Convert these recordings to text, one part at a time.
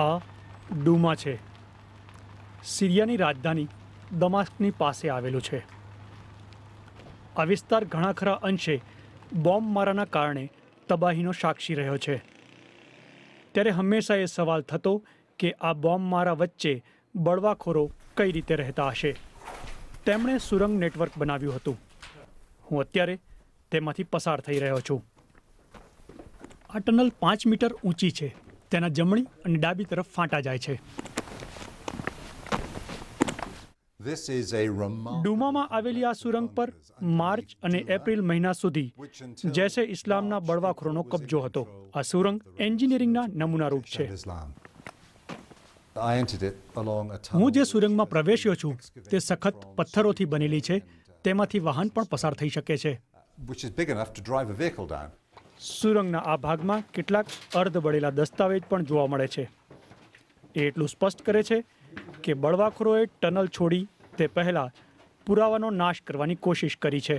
આ ડુમા છે સિરિયાની રાજધાની દમાસ્કની પાસે આવેલું છે આ વિસ્તાર ઘણા ખરા અંશે બોમ્બ મારાના કારણે તબાહીનો સાક્ષી રહ્યો છે ત્યારે હંમેશા એ સવાલ થતો કે આ બોમ્બ મારા વચ્ચે બળવાખોરો કઈ રીતે રહેતા હશે તેમણે સુરંગ નેટવર્ક બનાવ્યું હતું હું અત્યારે તેમાંથી પસાર થઈ રહ્યો છું આ ટનલ પાંચ મીટર ઊંચી છે તેના જમણી અને ડાબી તરફ ફાંટા જાય છે ડુમામાં આવેલી આ સુરંગ પર માર્ચ અને એપ્રિલ મહિના સુધી જૈસે ઇસ્લામના બળવાખોરોનો કબજો હતો આ સુરંગ એન્જિનિયરિંગના નમૂનારૂપ છે હું જે સુરંગમાં પ્રવેશ્યો છું તે સખત પથ્થરોથી બનેલી છે તેમાંથી વાહન પણ પસાર થઈ શકે છે સુરંગના આ ભાગમાં કેટલાક અર્ધ બળેલા દસ્તાવેજ પણ જોવા મળે છે એ એટલું સ્પષ્ટ કરે છે કે બળવાખોરોએ ટનલ છોડી તે પહેલાં પુરાવાનો નાશ કરવાની કોશિશ કરી છે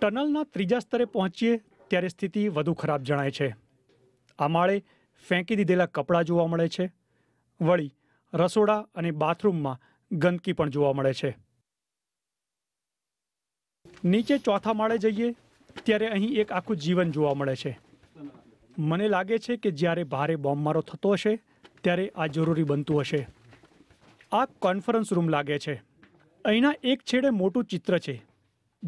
ટનલના ત્રીજા સ્તરે પહોંચીએ ત્યારે સ્થિતિ વધુ ખરાબ જણાય છે આ માળે ફેંકી દીધેલા કપડાં જોવા મળે છે વળી રસોડા અને બાથરૂમમાં ગંદકી પણ જોવા મળે છે નીચે ચોથા માળે જઈએ ત્યારે અહીં એક આખું જીવન જોવા મળે છે મને લાગે છે કે જ્યારે ભારે બોમ્બમારો થતો હશે ત્યારે આ જરૂરી બનતું હશે આ કોન્ફરન્સ રૂમ લાગે છે અહીંના એક છેડે મોટું ચિત્ર છે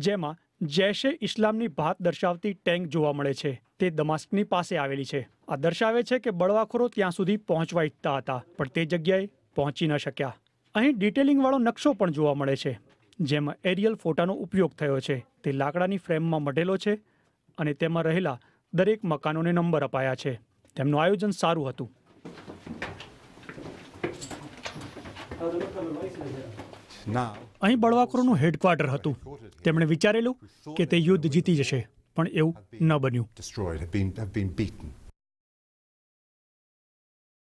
જેમાં જૈશે ઇસ્લામની ભાત દર્શાવતી ટેન્ક જોવા મળે છે તે દમાસ્કની પાસે આવેલી છે આ દર્શાવે છે કે બળવાખોરો ત્યાં સુધી પહોંચવા ઈચ્છતા હતા પણ તે જગ્યાએ પહોંચી ન શક્યા અહીં ડિટેલિંગવાળો નકશો પણ જોવા મળે છે જેમાં એરિયલ ફોટાનો ઉપયોગ થયો છે તે લાકડાની ફ્રેમમાં મઢેલો છે અને તેમાં રહેલા દરેક મકાનોને નંબર અપાયા છે તેમનું આયોજન સારું હતું અહીં બળવાખોરોનું હેડક્વાર્ટર હતું તેમણે વિચારેલું કે તે યુદ્ધ જીતી જશે પણ એવું ન બન્યું